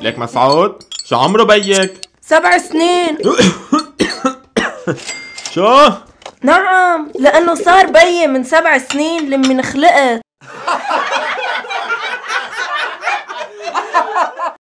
ليك مسعود شو عمره بيك؟ سبع سنين شو؟ نعم لأنه صار بيي من سبع سنين لمن خلقت